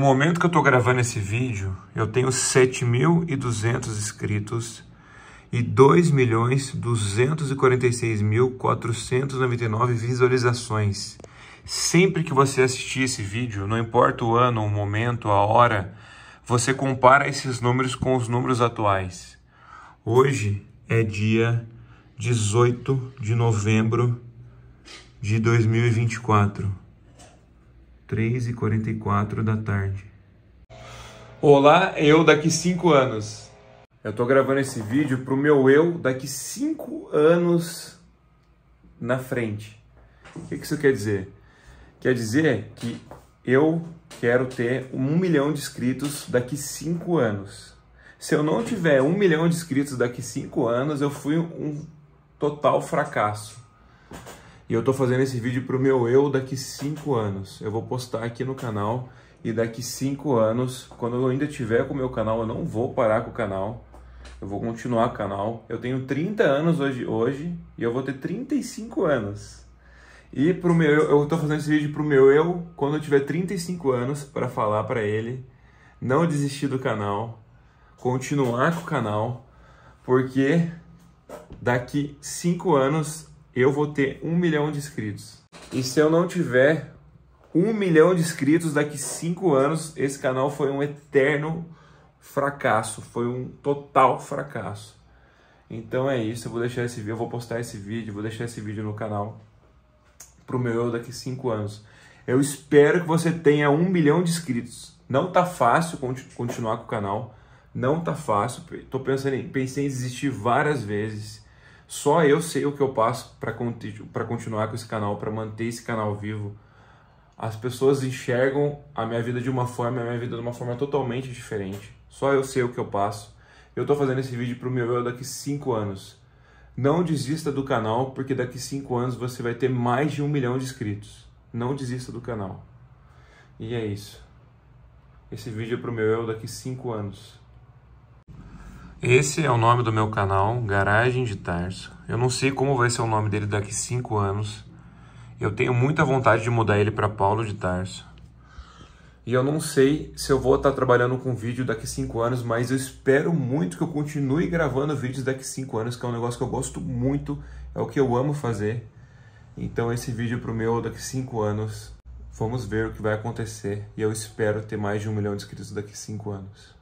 No momento que eu estou gravando esse vídeo, eu tenho 7.200 inscritos e 2.246.499 visualizações. Sempre que você assistir esse vídeo, não importa o ano, o momento, a hora, você compara esses números com os números atuais. Hoje é dia 18 de novembro de 2024. 3 e 44 da tarde. Olá, eu daqui 5 anos. Eu tô gravando esse vídeo pro meu eu daqui 5 anos na frente. O que isso quer dizer? Quer dizer que eu quero ter um milhão de inscritos daqui 5 anos. Se eu não tiver um milhão de inscritos daqui 5 anos, eu fui um total fracasso. E eu estou fazendo esse vídeo para o meu eu daqui 5 anos. Eu vou postar aqui no canal e daqui 5 anos, quando eu ainda tiver com o meu canal, eu não vou parar com o canal. Eu vou continuar o canal. Eu tenho 30 anos hoje, hoje e eu vou ter 35 anos. E pro meu eu estou fazendo esse vídeo pro meu eu quando eu tiver 35 anos para falar para ele não desistir do canal, continuar com o canal, porque daqui 5 anos eu vou ter um milhão de inscritos. E se eu não tiver um milhão de inscritos daqui cinco anos, esse canal foi um eterno fracasso, foi um total fracasso. Então é isso, eu vou deixar esse vídeo, eu vou postar esse vídeo, vou deixar esse vídeo no canal pro meu eu daqui cinco anos. Eu espero que você tenha um milhão de inscritos. Não tá fácil continuar com o canal, não tá fácil. Tô pensando em, pensei em desistir várias vezes. Só eu sei o que eu passo para continuar com esse canal, para manter esse canal vivo. As pessoas enxergam a minha vida de uma forma, a minha vida de uma forma totalmente diferente. Só eu sei o que eu passo. Eu estou fazendo esse vídeo para o meu eu daqui 5 anos. Não desista do canal, porque daqui 5 anos você vai ter mais de um milhão de inscritos. Não desista do canal. E é isso. Esse vídeo é pro meu eu daqui 5 anos. Esse é o nome do meu canal, Garagem de Tarso. Eu não sei como vai ser o nome dele daqui 5 anos. Eu tenho muita vontade de mudar ele para Paulo de Tarso. E eu não sei se eu vou estar tá trabalhando com vídeo daqui 5 anos, mas eu espero muito que eu continue gravando vídeos daqui 5 anos, que é um negócio que eu gosto muito, é o que eu amo fazer. Então esse vídeo pro meu daqui 5 anos, vamos ver o que vai acontecer. E eu espero ter mais de um milhão de inscritos daqui 5 anos.